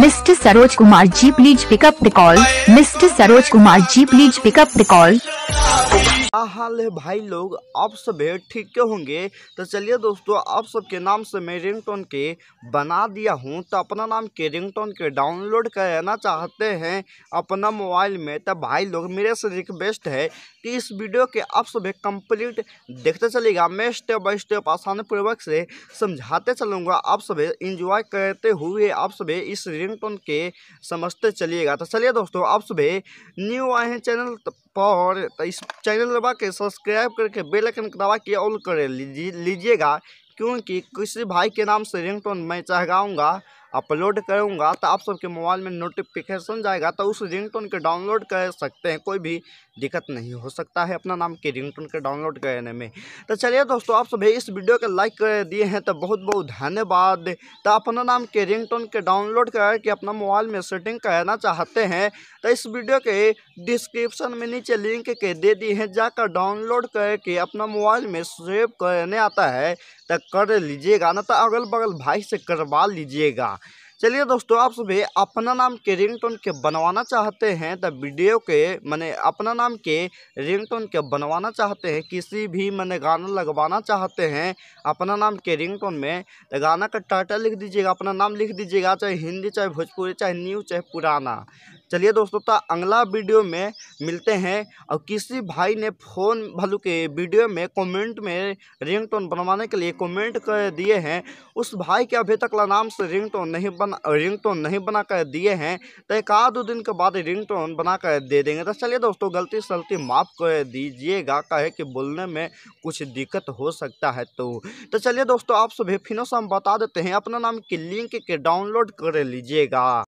mister Saroj Kumar ji please pick up the call mister Saroj Kumar ji please pick up the call हाल है भाई लोग आप सब ठीक के होंगे तो चलिए दोस्तों आप सबके नाम से मैं रिंगटोन के बना दिया हूँ तो अपना नाम के रिंगटोन के डाउनलोड करना चाहते हैं अपना मोबाइल में तो भाई लोग मेरे से रिक्वेस्ट है कि इस वीडियो के आप सब कंप्लीट देखते चलेगा मैं स्टेप बाय स्टेप पूर्वक से समझाते चलूँगा आप सब इंजॉय करते हुए आप सब इस रिंग के समझते चलिएगा तो चलिए दोस्तों आप सब न्यू आए हैं चैनल तो पर तो इस चैनल दबा के सब्सक्राइब करके बेल आइकन दबा के ऑल कर लीजिएगा क्योंकि किसी भाई के नाम से रिंगटोन मैं चाहगाऊँगा अपलोड करूँगा तो आप सबके मोबाइल में नोटिफिकेशन जाएगा तो उस रिंगटोन के डाउनलोड कर सकते हैं कोई भी दिक्कत नहीं हो सकता है अपना नाम के रिंगटोन के डाउनलोड करने में तो चलिए दोस्तों आप सभी इस वीडियो के लाइक कर दिए हैं तो बहुत बहुत धन्यवाद तो अपना नाम के रिंगटोन के डाउनलोड करके अपना मोबाइल में सेटिंग करना चाहते हैं तो इस वीडियो के डिस्क्रिप्शन में नीचे लिंक के दे दिए हैं जाकर डाउनलोड करके अपना मोबाइल में सेव करने आता है तो कर लीजिएगा ना तो अगल बगल भाई से करवा लीजिएगा चलिए दोस्तों आप सभी अपना नाम के रिंगटोन के बनवाना चाहते हैं तो वीडियो के मैंने अपना नाम के रिंगटोन के बनवाना चाहते हैं किसी भी मैंने गाना लगवाना चाहते हैं अपना नाम के रिंगटोन में तो गाना का टाइटल लिख दीजिएगा अपना नाम लिख दीजिएगा चाहे हिंदी चाहे भोजपुरी चाहे न्यू चाहे पुराना चलिए दोस्तों तो अगला वीडियो में मिलते हैं और किसी भाई ने फ़ोन भलू के वीडियो में कमेंट में रिंगटोन बनवाने के लिए कमेंट कर दिए हैं उस भाई के अभी तक नाम से रिंगटोन नहीं बन बना रिंगटोन नहीं बना कर दिए हैं तो एक आध दो दिन के बाद रिंगटोन बना कर दे देंगे तो चलिए दोस्तों गलती सलती माफ़ कर दीजिएगा कहे कि बोलने में कुछ दिक्कत हो सकता है तो तो चलिए दोस्तों आप सभी फिनों से हम बता देते हैं अपना नाम की लिंक के डाउनलोड कर लीजिएगा